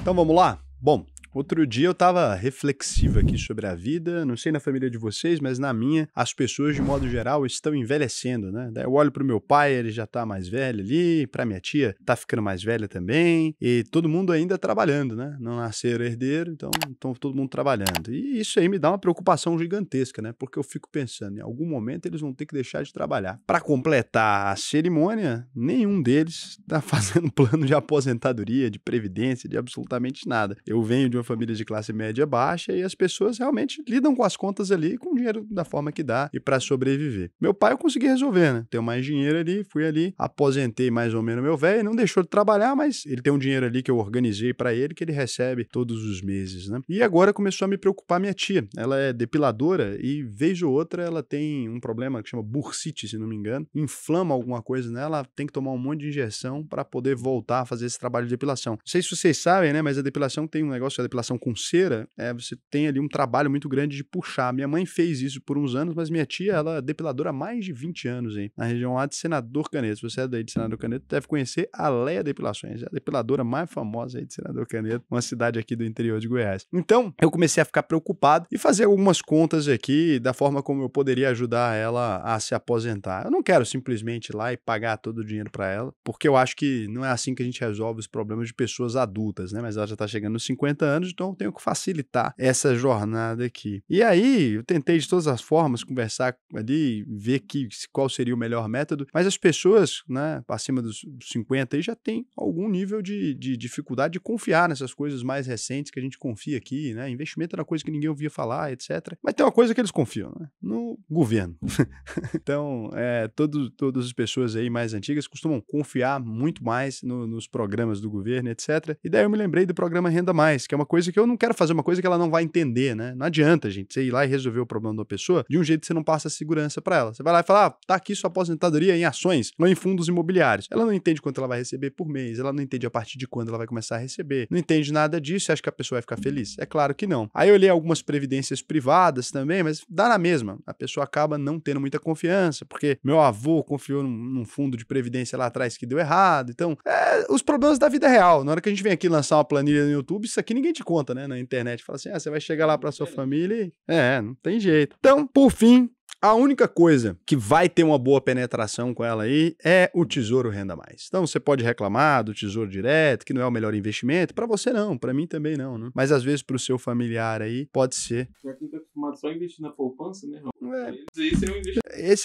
Então vamos lá? Bom, Outro dia eu estava reflexivo aqui sobre a vida, não sei na família de vocês, mas na minha, as pessoas de modo geral estão envelhecendo, né? Daí eu olho pro meu pai, ele já está mais velho ali, pra minha tia está ficando mais velha também, e todo mundo ainda trabalhando, né? Não nasceram herdeiro, então, então todo mundo trabalhando. E isso aí me dá uma preocupação gigantesca, né? Porque eu fico pensando, em algum momento eles vão ter que deixar de trabalhar. Para completar a cerimônia, nenhum deles está fazendo plano de aposentadoria, de previdência, de absolutamente nada. Eu venho de uma família de classe média baixa e as pessoas realmente lidam com as contas ali, com o dinheiro da forma que dá e para sobreviver. Meu pai eu consegui resolver, né? Tenho mais dinheiro ali, fui ali, aposentei mais ou menos meu velho, não deixou de trabalhar, mas ele tem um dinheiro ali que eu organizei para ele que ele recebe todos os meses, né? E agora começou a me preocupar minha tia. Ela é depiladora e vez ou outra ela tem um problema que chama bursite, se não me engano, inflama alguma coisa nela, tem que tomar um monte de injeção para poder voltar a fazer esse trabalho de depilação. Não sei se vocês sabem, né, mas a depilação tem um negócio depilação com cera, é, você tem ali um trabalho muito grande de puxar. Minha mãe fez isso por uns anos, mas minha tia, ela é depiladora há mais de 20 anos, hein? Na região lá de Senador Caneto. Se você é daí de Senador Caneto, deve conhecer a Leia Depilações, é a depiladora mais famosa aí de Senador Caneto, uma cidade aqui do interior de Goiás. Então, eu comecei a ficar preocupado e fazer algumas contas aqui da forma como eu poderia ajudar ela a se aposentar. Eu não quero simplesmente ir lá e pagar todo o dinheiro para ela, porque eu acho que não é assim que a gente resolve os problemas de pessoas adultas, né? Mas ela já tá chegando nos 50 anos anos, então eu tenho que facilitar essa jornada aqui. E aí, eu tentei de todas as formas conversar ali, ver que, qual seria o melhor método, mas as pessoas, né, acima dos 50 aí, já tem algum nível de, de dificuldade de confiar nessas coisas mais recentes que a gente confia aqui, né? Investimento era coisa que ninguém ouvia falar, etc. Mas tem uma coisa que eles confiam, né? No governo. então, é, todo, todas as pessoas aí mais antigas costumam confiar muito mais no, nos programas do governo, etc. E daí eu me lembrei do programa Renda Mais, que é uma coisa que eu não quero fazer uma coisa que ela não vai entender, né? Não adianta, gente, você ir lá e resolver o problema da pessoa de um jeito que você não passa segurança para ela. Você vai lá e fala, ah, tá aqui sua aposentadoria em ações não em fundos imobiliários. Ela não entende quanto ela vai receber por mês, ela não entende a partir de quando ela vai começar a receber, não entende nada disso e acha que a pessoa vai ficar feliz. É claro que não. Aí eu olhei algumas previdências privadas também, mas dá na mesma. A pessoa acaba não tendo muita confiança, porque meu avô confiou num, num fundo de previdência lá atrás que deu errado. Então, é, os problemas da vida real. Na hora que a gente vem aqui lançar uma planilha no YouTube, isso aqui ninguém te conta, né, na internet. Fala assim, ah, você vai chegar lá para sua família e... É, não tem jeito. Então, por fim, a única coisa que vai ter uma boa penetração com ela aí é o Tesouro Renda Mais. Então você pode reclamar do Tesouro Direto, que não é o melhor investimento. Para você não, para mim também não, né? Mas às vezes para o seu familiar aí pode ser. Já quem tá acostumado só a investir na poupança, né, irmão? É. Esse,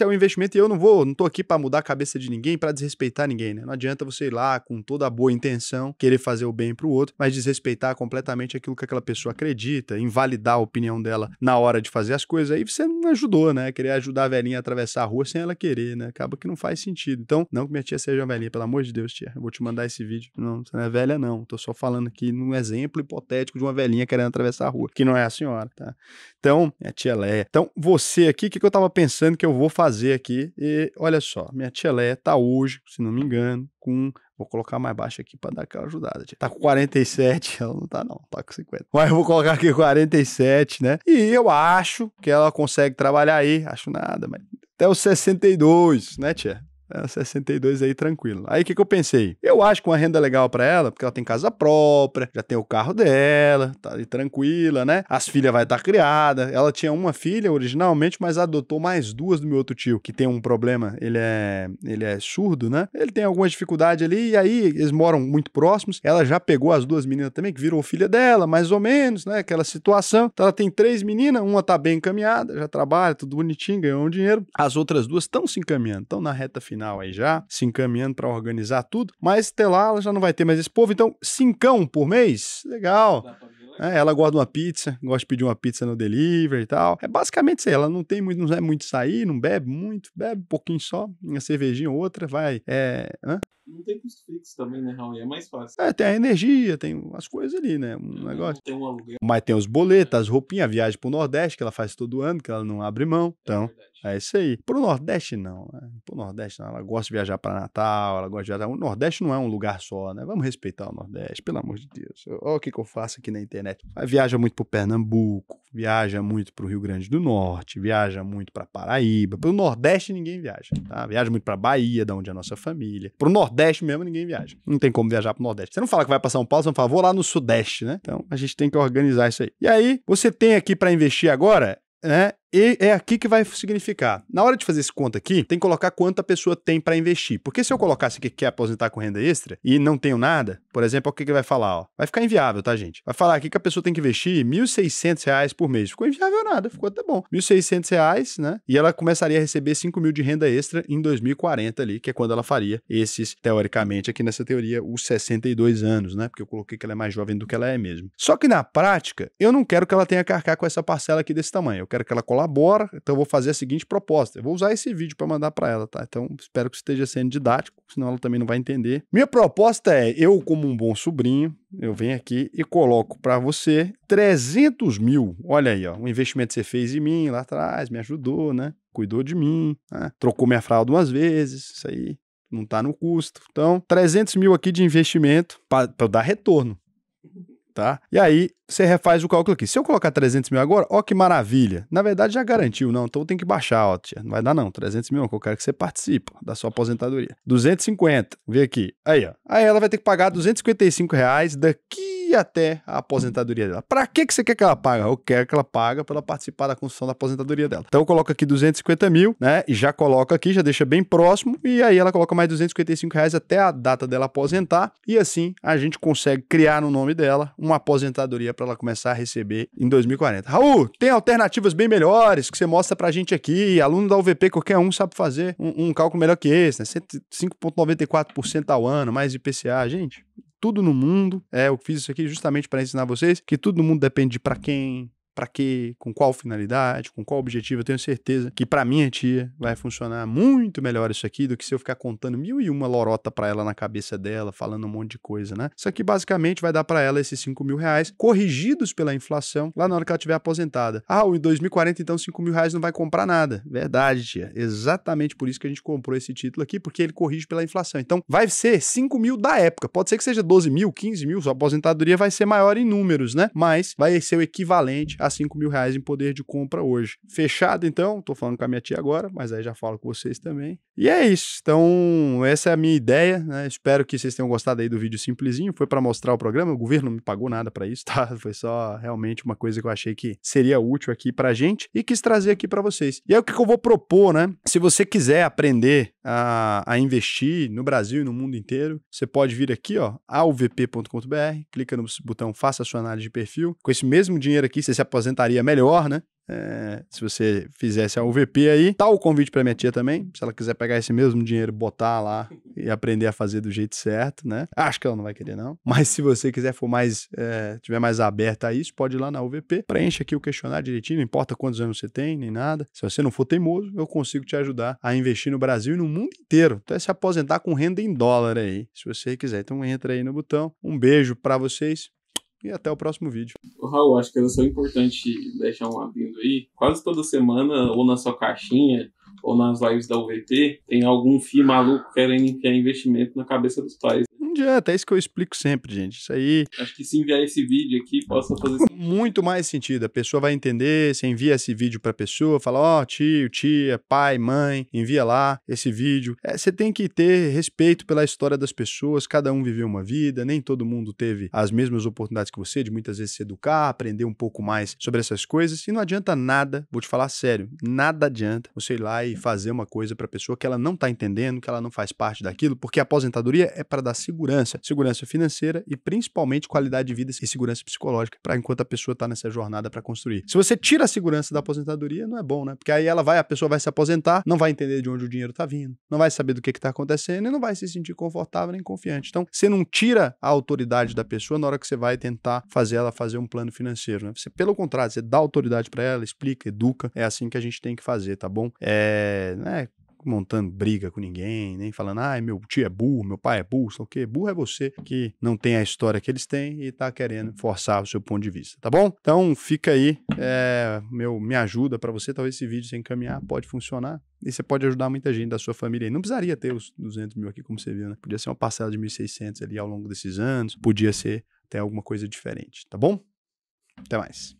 é um é o investimento e eu não vou, não tô aqui para mudar a cabeça de ninguém, para desrespeitar ninguém, né? Não adianta você ir lá com toda a boa intenção, querer fazer o bem pro outro, mas desrespeitar completamente aquilo que aquela pessoa acredita, invalidar a opinião dela na hora de fazer as coisas, aí você não ajudou, né? Querer ajudar a velhinha a atravessar a rua sem ela querer, né? Acaba que não faz sentido. Então, não que minha tia seja uma velhinha, pelo amor de Deus, tia. Eu vou te mandar esse vídeo. Não, você não é velha, não. Tô só falando aqui num exemplo hipotético de uma velhinha querendo atravessar a rua, que não é a senhora, tá? Então, minha tia Leia. Então, você aqui, o que, que eu estava pensando que eu vou fazer aqui. E olha só, minha tia Leia tá hoje, se não me engano, com. Vou colocar mais baixo aqui para dar aquela ajudada. Tia. Tá com 47, ela não tá, não, tá com 50. Mas eu vou colocar aqui 47, né? E eu acho que ela consegue trabalhar aí, acho nada, mas até os 62, né, tia? 62 é, aí tranquilo. Aí o que, que eu pensei? Eu acho que uma renda legal para ela, porque ela tem casa própria, já tem o carro dela, tá ali tranquila, né? As filhas vai estar tá criada. Ela tinha uma filha originalmente, mas adotou mais duas do meu outro tio, que tem um problema, ele é, ele é surdo, né? Ele tem alguma dificuldade ali e aí eles moram muito próximos. Ela já pegou as duas meninas também, que virou filha dela, mais ou menos, né? Aquela situação. Então ela tem três meninas, uma tá bem encaminhada, já trabalha, tudo bonitinho, ganhou um dinheiro. As outras duas estão se encaminhando, estão na reta final final aí já, se encaminhando para organizar tudo. Mas até lá ela já não vai ter mais esse povo, então cincão por mês? Legal. é, ela gosta de uma pizza, gosta de pedir uma pizza no delivery e tal. É basicamente isso aí, ela não tem muito, não é muito sair, não bebe muito, bebe um pouquinho só, uma cervejinha ou outra, vai. É, hã? Não tem custo fixo também, né, Raul? E é mais fácil. É, tem a energia, tem as coisas ali, né? Um uhum. negócio. Tem um aluguel. Mas tem os boletos, as roupinhas, a viagem pro Nordeste, que ela faz todo ano, que ela não abre mão. É então, é, é isso aí. Pro Nordeste, não. Né? Pro Nordeste, não. Ela gosta de viajar para Natal, ela gosta de viajar. O Nordeste não é um lugar só, né? Vamos respeitar o Nordeste, pelo amor de Deus. Olha o que, que eu faço aqui na internet. Ela viaja muito pro Pernambuco, viaja muito pro Rio Grande do Norte, viaja muito pra Paraíba. Pro Nordeste ninguém viaja, tá? Viaja muito pra Bahia, da onde é a nossa família. Pro Nordeste, Nordeste mesmo, ninguém viaja. Não tem como viajar pro Nordeste. Você não fala que vai pra São Paulo, você não fala, vou lá no Sudeste, né? Então a gente tem que organizar isso aí. E aí, você tem aqui para investir agora, né? E é aqui que vai significar. Na hora de fazer esse conta aqui, tem que colocar quanto a pessoa tem para investir. Porque se eu colocasse que quer aposentar com renda extra e não tenho nada, por exemplo, o que, que vai falar? Ó? Vai ficar inviável, tá, gente? Vai falar aqui que a pessoa tem que investir R$ 1.600 por mês. Ficou inviável nada, ficou até bom. R$ 1.600, né? E ela começaria a receber R$ 5.000 de renda extra em 2040 ali, que é quando ela faria esses, teoricamente, aqui nessa teoria, os 62 anos, né? Porque eu coloquei que ela é mais jovem do que ela é mesmo. Só que na prática, eu não quero que ela tenha que arcar com essa parcela aqui desse tamanho. Eu quero que ela coloque colabora, então eu vou fazer a seguinte proposta. Eu vou usar esse vídeo para mandar para ela, tá? Então espero que esteja sendo didático, senão ela também não vai entender. Minha proposta é, eu como um bom sobrinho, eu venho aqui e coloco para você 300 mil. Olha aí, ó, um investimento que você fez em mim lá atrás, me ajudou, né? Cuidou de mim, né? trocou minha fralda umas vezes, isso aí não está no custo. Então, 300 mil aqui de investimento para dar retorno, tá? E aí você refaz o cálculo aqui. Se eu colocar 300 mil agora, ó que maravilha. Na verdade, já garantiu, não. Então tem que baixar, ó, tia. Não vai dar, não. 300 mil, que eu quero que você participe da sua aposentadoria. 250, vê aqui. Aí, ó. Aí ela vai ter que pagar 255 reais daqui até a aposentadoria dela. Pra que, que você quer que ela pague? Eu quero que ela pague pra ela participar da construção da aposentadoria dela. Então eu coloco aqui 250 mil, né? E já coloca aqui, já deixa bem próximo. E aí ela coloca mais 255 reais até a data dela aposentar. E assim a gente consegue criar no nome dela uma aposentadoria para ela começar a receber em 2040. Raul, tem alternativas bem melhores que você mostra para a gente aqui. Aluno da UVP, qualquer um sabe fazer um, um cálculo melhor que esse, né? 5,94% ao ano, mais IPCA. Gente, tudo no mundo. É, eu fiz isso aqui justamente para ensinar vocês que tudo no mundo depende de para quem, para quê, com qual finalidade, com qual objetivo. Eu tenho certeza que para minha tia vai funcionar muito melhor isso aqui do que se eu ficar contando mil e uma lorota para ela na cabeça dela, falando um monte de coisa, né? Isso aqui basicamente vai dar para ela esses 5 mil reais corrigidos pela inflação lá na hora que ela estiver aposentada. Ah, em 2040 então 5 mil reais não vai comprar nada. Verdade, tia. Exatamente por isso que a gente comprou esse título aqui, porque ele corrige pela inflação. Então vai ser 5 mil da época. Pode ser que seja 12 mil, 15 mil, sua aposentadoria vai ser maior em números, né? Mas vai ser o equivalente a 5 mil reais em poder de compra hoje. Fechado então, estou falando com a minha tia agora, mas aí já falo com vocês também. E é isso, então essa é a minha ideia, né? espero que vocês tenham gostado aí do vídeo simplesinho, foi para mostrar o programa, o governo não me pagou nada para isso, tá? Foi só realmente uma coisa que eu achei que seria útil aqui para gente e quis trazer aqui para vocês. E é o que eu vou propor, né? Se você quiser aprender a, a investir no Brasil e no mundo inteiro, você pode vir aqui, ó, alvp.com.br, clica no botão faça a sua análise de perfil. Com esse mesmo dinheiro aqui, você se aposentaria melhor, né? É, se você fizesse a UVP aí. Tá o convite para minha tia também, se ela quiser pegar esse mesmo dinheiro, botar lá e aprender a fazer do jeito certo, né? Acho que ela não vai querer, não. Mas se você quiser for mais, é, tiver mais aberta a isso, pode ir lá na UVP, preenche aqui o questionário direitinho, não importa quantos anos você tem, nem nada. Se você não for teimoso, eu consigo te ajudar a investir no Brasil e no mundo inteiro, até se aposentar com renda em dólar aí, se você quiser. Então entra aí no botão. Um beijo para vocês e até o próximo vídeo. Ô, Raul, acho que é só importante deixar um abrindo aí. Quase toda semana, ou na sua caixinha, ou nas lives da UVT, tem algum FII maluco querendo enfiar investimento na cabeça dos pais adianta, é isso que eu explico sempre, gente. Isso aí. Acho que se enviar esse vídeo aqui, possa fazer muito mais sentido. A pessoa vai entender, você envia esse vídeo pra pessoa, fala, ó, oh, tio, tia, pai, mãe, envia lá esse vídeo. É, você tem que ter respeito pela história das pessoas, cada um viveu uma vida, nem todo mundo teve as mesmas oportunidades que você, de muitas vezes se educar, aprender um pouco mais sobre essas coisas. E não adianta nada, vou te falar sério, nada adianta você ir lá e fazer uma coisa pra pessoa que ela não tá entendendo, que ela não faz parte daquilo, porque a aposentadoria é para dar segurança segurança, segurança financeira e principalmente qualidade de vida e segurança psicológica para enquanto a pessoa está nessa jornada para construir. Se você tira a segurança da aposentadoria, não é bom, né? Porque aí ela vai, a pessoa vai se aposentar, não vai entender de onde o dinheiro está vindo, não vai saber do que está acontecendo e não vai se sentir confortável nem confiante. Então, você não tira a autoridade da pessoa na hora que você vai tentar fazer ela fazer um plano financeiro, né? Você, pelo contrário, você dá autoridade para ela, explica, educa. É assim que a gente tem que fazer, tá bom? É, né? montando briga com ninguém, nem falando, ah, meu tio é burro, meu pai é burro, sei o quê. Burro é você que não tem a história que eles têm e tá querendo uhum. forçar o seu ponto de vista, tá bom? Então fica aí, é, meu, me ajuda para você, talvez esse vídeo sem encaminhar pode funcionar. E você pode ajudar muita gente da sua família. E não precisaria ter os 200 mil aqui, como você viu, né? Podia ser uma parcela de 1.600 ali ao longo desses anos, podia ser até alguma coisa diferente, tá bom? Até mais.